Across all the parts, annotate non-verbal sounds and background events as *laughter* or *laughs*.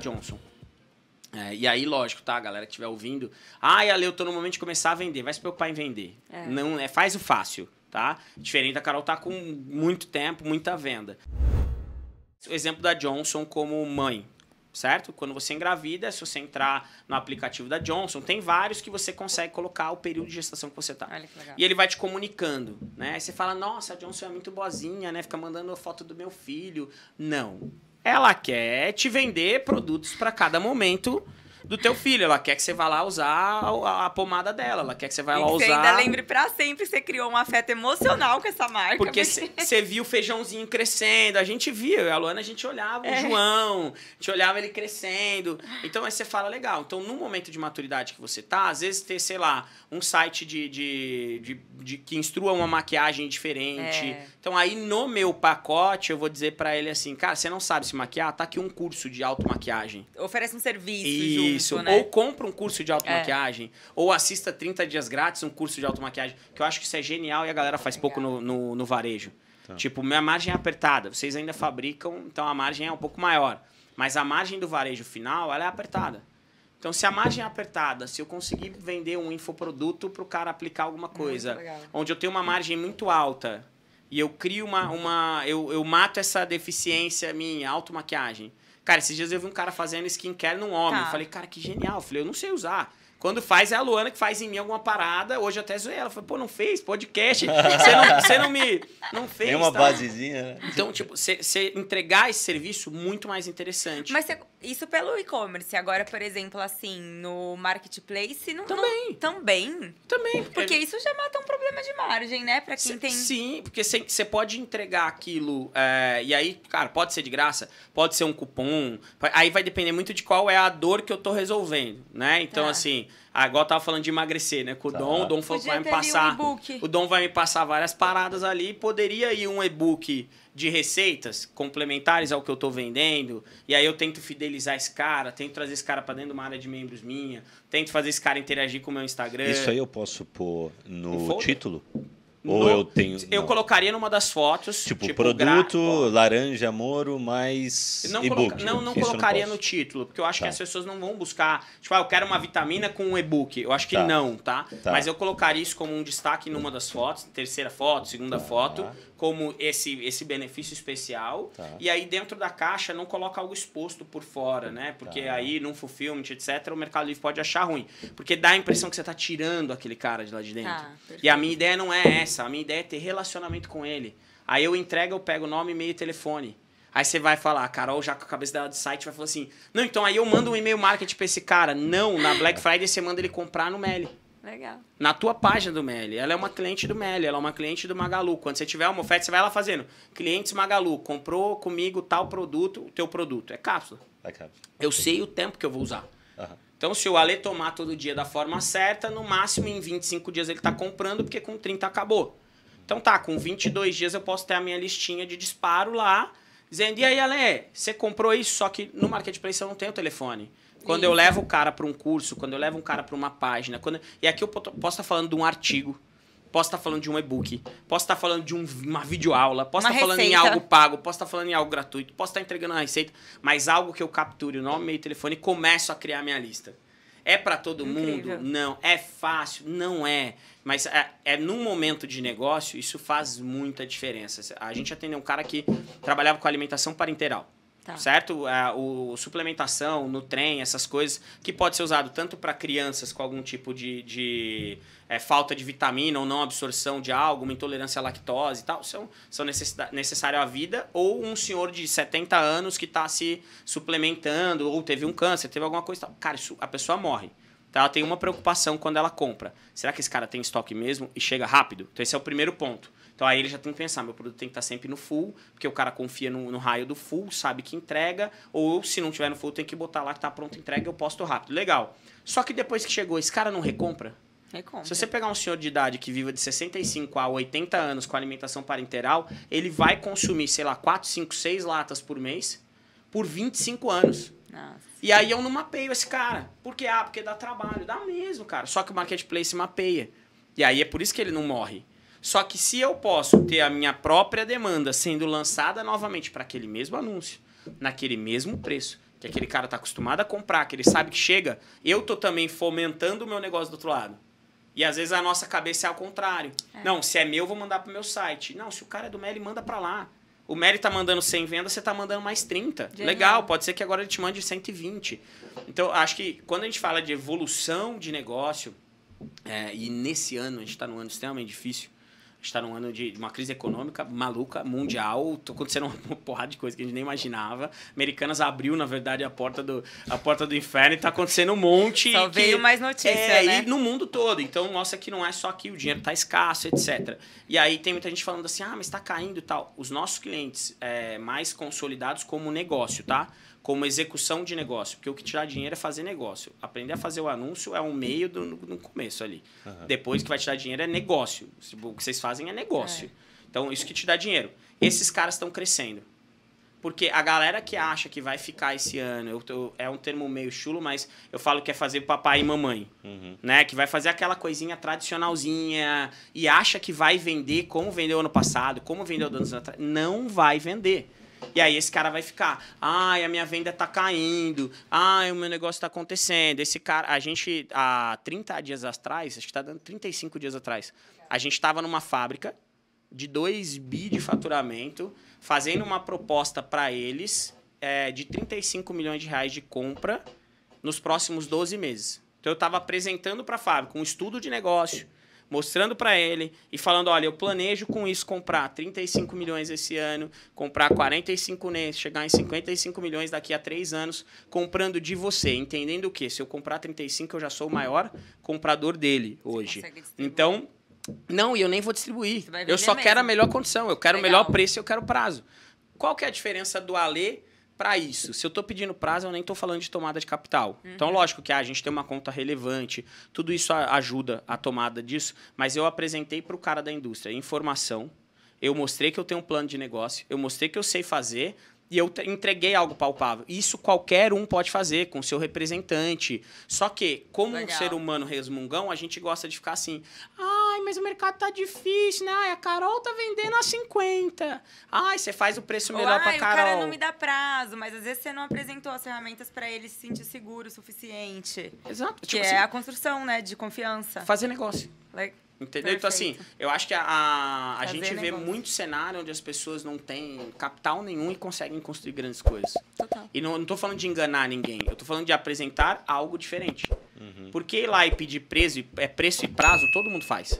Johnson. É, e aí, lógico, tá? galera que estiver ouvindo. Ah, e Ale, eu tô no momento de começar a vender. Vai se preocupar em vender. É. Não, é, faz o fácil, tá? Diferente da Carol tá com muito tempo, muita venda. O exemplo da Johnson como mãe, certo? Quando você engravida, se você entrar no aplicativo da Johnson, tem vários que você consegue colocar o período de gestação que você tá. Olha que legal. E ele vai te comunicando, né? Aí você fala, nossa, a Johnson é muito boazinha, né? Fica mandando foto do meu filho. Não. Ela quer te vender produtos para cada momento do teu filho. Ela quer que você vá lá usar a, a pomada dela. Ela quer que você vá e lá você usar. ainda lembre para sempre que você criou um afeto emocional com essa marca. Porque você viu o feijãozinho crescendo. A gente via. a Luana, a gente olhava é. o João. A gente olhava ele crescendo. Então aí você fala, legal. Então, no momento de maturidade que você tá, às vezes ter, sei lá, um site de, de, de, de que instrua uma maquiagem diferente. É. Então aí no meu pacote eu vou dizer para ele assim, cara, você não sabe se maquiar? Tá aqui um curso de automaquiagem. Oferece um serviço, Isso. Ju. Isso, né? ou compra um curso de automaquiagem, é. ou assista 30 dias grátis um curso de automaquiagem, que eu acho que isso é genial e a galera faz pouco no, no, no varejo. Tá. Tipo, minha margem é apertada, vocês ainda fabricam, então a margem é um pouco maior. Mas a margem do varejo final, ela é apertada. Então, se a margem é apertada, se eu conseguir vender um infoproduto para o cara aplicar alguma coisa, onde eu tenho uma margem muito alta e eu crio uma. uma eu, eu mato essa deficiência minha, auto maquiagem Cara, esses dias eu vi um cara fazendo skincare num homem. Tá. Eu falei, cara, que genial. Eu falei, eu não sei usar. Quando faz, é a Luana que faz em mim alguma parada. Hoje até zoei ela. Falei, pô, não fez podcast. Você não, você não me... Não fez, Tem uma tá? basezinha, né? Então, tipo, você entregar esse serviço muito mais interessante. Mas você isso pelo e-commerce. Agora, por exemplo, assim, no marketplace, não. Também. Não, também. Também. Porque, isso já mata um problema de margem, né? Pra quem cê, tem. Sim, porque você pode entregar aquilo. É, e aí, cara, pode ser de graça, pode ser um cupom. Aí vai depender muito de qual é a dor que eu tô resolvendo, né? Então, tá. assim. Ah, igual eu tava falando de emagrecer, né? Com o tá. Dom, o Dom falou que vai me passar. Um o Dom vai me passar várias paradas ali. Poderia ir um e-book de receitas complementares ao que eu tô vendendo. E aí eu tento fidelizar esse cara, tento trazer esse cara para dentro de uma área de membros minha, tento fazer esse cara interagir com o meu Instagram. Isso aí eu posso pôr no título? Ou no, eu tenho. Eu não. colocaria numa das fotos. Tipo, tipo produto, gra... laranja, moro, mais. Não, coloca... Tipo, não, não colocaria não no título, porque eu acho tá. que as pessoas não vão buscar. Tipo, ah, eu quero uma hum. vitamina com um e-book. Eu acho que tá. não, tá? tá? Mas eu colocaria isso como um destaque numa das fotos, terceira foto, segunda tá. foto, como esse, esse benefício especial. Tá. E aí, dentro da caixa, não coloca algo exposto por fora, né? Porque tá. aí, num fulfillment, etc., o Mercado Livre pode achar ruim. Porque dá a impressão que você está tirando aquele cara de lá de dentro. Tá, e a minha ideia não é essa. A minha ideia é ter relacionamento com ele. Aí eu entrego, eu pego nome, e-mail e telefone. Aí você vai falar, a Carol já com a cabeça dela de site vai falar assim: não, então aí eu mando um e-mail marketing para esse cara. Não, na Black Friday você manda ele comprar no Meli. Legal. Na tua página do Meli. Ela é uma cliente do Meli, ela é uma cliente do Magalu. Quando você tiver uma oferta, você vai lá fazendo. Clientes Magalu, comprou comigo tal produto, o teu produto. É cápsula. É cápsula. Eu sei o tempo que eu vou usar. Uhum. Então, se o Ale tomar todo dia da forma certa, no máximo em 25 dias ele está comprando, porque com 30 acabou. Então tá, com 22 dias eu posso ter a minha listinha de disparo lá, dizendo, e aí Ale, você comprou isso, só que no Marketplace eu não tenho telefone. Quando eu levo o cara para um curso, quando eu levo um cara para uma página, quando... e aqui eu posso estar tá falando de um artigo, posso estar tá falando de um e-book, posso estar tá falando de um, uma videoaula, posso uma estar receita. falando em algo pago, posso estar falando em algo gratuito, posso estar entregando uma receita, mas algo que eu capture o nome, meio telefone e começo a criar minha lista. É para todo Incrível. mundo? Não. É fácil? Não é. Mas é, é num momento de negócio, isso faz muita diferença. A gente atendeu um cara que trabalhava com alimentação parenteral. Tá. Certo? o, suplementação no trem, essas coisas, que pode ser usado tanto para crianças com algum tipo de, de é, falta de vitamina ou não absorção de algo, uma intolerância à lactose e tal, são, são necessários à vida, ou um senhor de 70 anos que está se suplementando, ou teve um câncer, teve alguma coisa. Tal. Cara, isso, a pessoa morre. Então, ela tem uma preocupação quando ela compra. Será que esse cara tem estoque mesmo e chega rápido? Então, esse é o primeiro ponto. Então aí ele já tem que pensar, meu produto tem que estar sempre no full, porque o cara confia no, no raio do full, sabe que entrega, ou se não tiver no full, tem que botar lá que tá pronto entrega, eu posto rápido. Legal. Só que depois que chegou, esse cara não recompra? Recompra. Se você pegar um senhor de idade que viva de 65 a 80 anos com alimentação parenteral, ele vai consumir, sei lá, 4, 5, 6 latas por mês por 25 anos. Nossa. E aí eu não mapeio esse cara. Por quê? Ah, porque dá trabalho. Dá mesmo, cara. Só que o marketplace mapeia. E aí é por isso que ele não morre. Só que se eu posso ter a minha própria demanda sendo lançada novamente para aquele mesmo anúncio, naquele mesmo preço, que aquele cara está acostumado a comprar, que ele sabe que chega, eu tô também fomentando o meu negócio do outro lado. E às vezes a nossa cabeça é ao contrário. É. Não, se é meu, vou mandar pro meu site. Não, se o cara é do Meli, manda para lá. O Meli tá mandando 100 vendas, você tá mandando mais 30. Legal, pode ser que agora ele te mande 120. Então, acho que quando a gente fala de evolução de negócio, é, e nesse ano, a gente está num ano extremamente difícil, está num ano de, uma crise econômica maluca, mundial, tô acontecendo uma *laughs* porrada de coisa que a gente nem imaginava. Americanas abriu, na verdade, a porta do, a porta do inferno e está acontecendo um monte. Só veio mais notícia, é, né? E no mundo todo. Então, mostra que não é só aqui, o dinheiro está escasso, etc. E aí tem muita gente falando assim, ah, mas está caindo e tal. Os nossos clientes é, mais consolidados como negócio, tá? como execução de negócio, porque o que tirar dinheiro é fazer negócio. Aprender a fazer o anúncio é um meio do, no começo ali. Uhum. Depois que vai tirar dinheiro é negócio. O que vocês fazem é negócio. É. Então, isso que te dá dinheiro. Esses caras estão crescendo. Porque a galera que acha que vai ficar esse ano, eu, é um termo meio chulo, mas eu falo que é fazer papai e mamãe. Uhum. Né? Que vai fazer aquela coisinha tradicionalzinha e acha que vai vender como vendeu ano passado, como vendeu anos atrás. Não vai vender. E aí esse cara vai ficar, ai, a minha venda tá caindo, ai, o meu negócio tá acontecendo. Esse cara, a gente, há 30 dias atrás, acho que tá dando 35 dias atrás, a gente estava numa fábrica de 2 bi de faturamento, fazendo uma proposta para eles é, de 35 milhões de reais de compra nos próximos 12 meses. Então eu estava apresentando para a fábrica um estudo de negócio, mostrando para ele e falando: olha, eu planejo com isso comprar 35 milhões esse ano, comprar 45 nesse, chegar em 55 milhões daqui a três anos, comprando de você, entendendo o que se eu comprar 35, eu já sou o maior comprador dele hoje. Então. Não, e eu nem vou distribuir. Eu só mesmo. quero a melhor condição, eu quero o melhor preço e eu quero prazo. Qual que é a diferença do Alê para isso. Se eu estou pedindo prazo, eu nem estou falando de tomada de capital. Uhum. Então, lógico que ah, a gente tem uma conta relevante, tudo isso ajuda a tomada disso, mas eu apresentei para o cara da indústria informação, eu mostrei que eu tenho um plano de negócio, eu mostrei que eu sei fazer e eu entreguei algo palpável. Isso qualquer um pode fazer com seu representante. Só que, como Legal. um ser humano resmungão, a gente gosta de ficar assim: ah, ai, mas o mercado tá difícil, né? Ai, a Carol tá vendendo a 50. Ai, você faz o preço melhor Ou, pra ai, Carol. o cara não me dá prazo, mas às vezes você não apresentou as ferramentas para ele se sentir seguro o suficiente. Exato. Que tipo é assim, a construção, né, de confiança. Fazer negócio. Like, Entendeu? Perfeito. Então, assim, eu acho que a, a, a gente vê muito cenário onde as pessoas não têm capital nenhum e conseguem construir grandes coisas. Total. E não, não tô falando de enganar ninguém, eu tô falando de apresentar algo diferente. Uhum. Porque ir lá e pedir preço é preço e prazo, todo mundo faz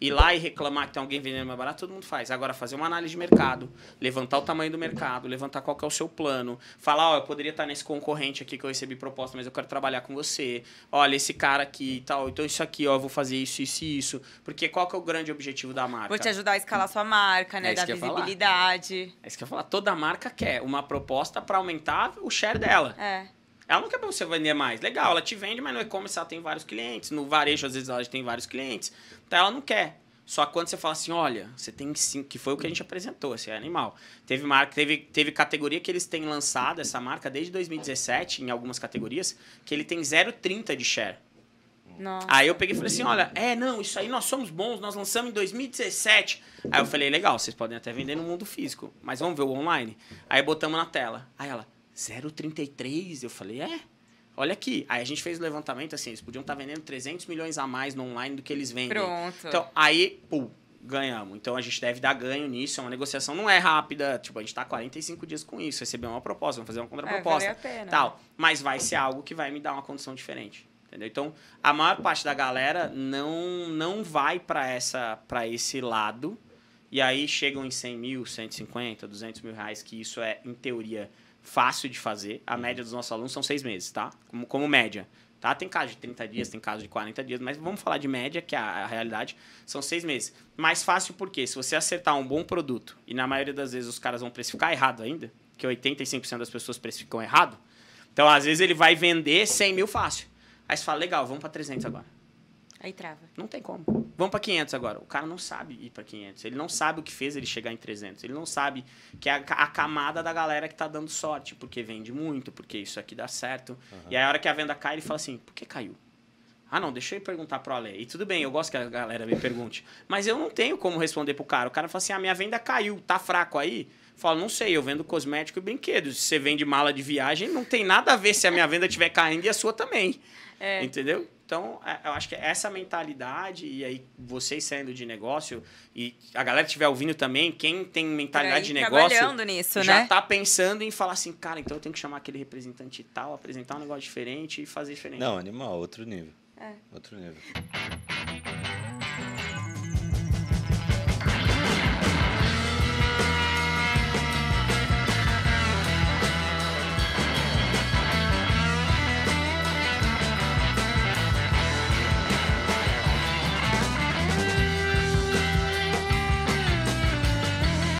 ir lá e reclamar que tem alguém vendendo mais barato, todo mundo faz. Agora, fazer uma análise de mercado, levantar o tamanho do mercado, levantar qual é o seu plano, falar, ó, oh, eu poderia estar nesse concorrente aqui que eu recebi proposta, mas eu quero trabalhar com você. Olha, esse cara aqui e tal, então isso aqui, ó, eu vou fazer isso, isso e isso. Porque qual que é o grande objetivo da marca? Vou te ajudar a escalar sua marca, né? É da visibilidade. É isso que eu ia falar. Toda marca quer uma proposta para aumentar o share dela. É. Ela não quer pra você vender mais. Legal, ela te vende, mas no e-commerce ela tem vários clientes. No varejo, às vezes, ela tem vários clientes. Então ela não quer. Só quando você fala assim, olha, você tem cinco, que foi o que a gente apresentou, assim, é animal. Teve marca, teve, teve categoria que eles têm lançado essa marca desde 2017 em algumas categorias, que ele tem 0,30 de share. Nossa. Aí eu peguei e falei assim, olha, é, não, isso aí nós somos bons, nós lançamos em 2017. Aí eu falei, legal, vocês podem até vender no mundo físico, mas vamos ver o online. Aí botamos na tela. Aí ela, 0,33. Eu falei, é? Olha aqui. Aí a gente fez o levantamento assim, eles podiam estar tá vendendo 300 milhões a mais no online do que eles vendem. Pronto. Então, aí, pô, ganhamos. Então a gente deve dar ganho nisso. É uma negociação, não é rápida. Tipo, a gente está 45 dias com isso. Receber uma proposta, vamos fazer uma é, contraproposta. É, vale a pena. Tal. Mas vai ser algo que vai me dar uma condição diferente. Entendeu? Então, a maior parte da galera não, não vai para essa para esse lado. E aí chegam em 100 mil, 150, 200 mil reais, que isso é, em teoria, fácil de fazer. A uhum. média dos nossos alunos são seis meses, tá? Como, como média. Tá? Tem caso de 30 dias, tem caso de 40 dias, mas vamos falar de média, que é a, a realidade são seis meses. Mais fácil porque se você acertar um bom produto, e na maioria das vezes os caras vão precificar errado ainda, que 85% das pessoas precificam errado, então às vezes ele vai vender 100 mil fácil. Aí você fala, legal, vamos para 300 agora. Aí trava. Não tem como. Vamos para 500 agora. O cara não sabe ir para 500. Ele não sabe o que fez ele chegar em 300. Ele não sabe que é a, a camada da galera que tá dando sorte, porque vende muito, porque isso aqui dá certo. Uhum. E aí a hora que a venda cai, ele fala assim: "Por que caiu?" Ah, não, deixa eu perguntar pro Ale. E tudo bem, eu gosto que a galera me pergunte. Mas eu não tenho como responder pro cara. O cara fala assim: "A ah, minha venda caiu, tá fraco aí?" Fala, não sei, eu vendo cosmético e brinquedos. Se você vende mala de viagem, não tem nada a ver se a minha venda estiver caindo e a sua também. É. Entendeu? Então, é, eu acho que é essa mentalidade, e aí vocês saindo de negócio, e a galera que estiver ouvindo também, quem tem mentalidade de negócio. Nisso, já está né? pensando em falar assim, cara, então eu tenho que chamar aquele representante tal, apresentar um negócio diferente e fazer diferente. Não, animal, outro nível. É. Outro nível.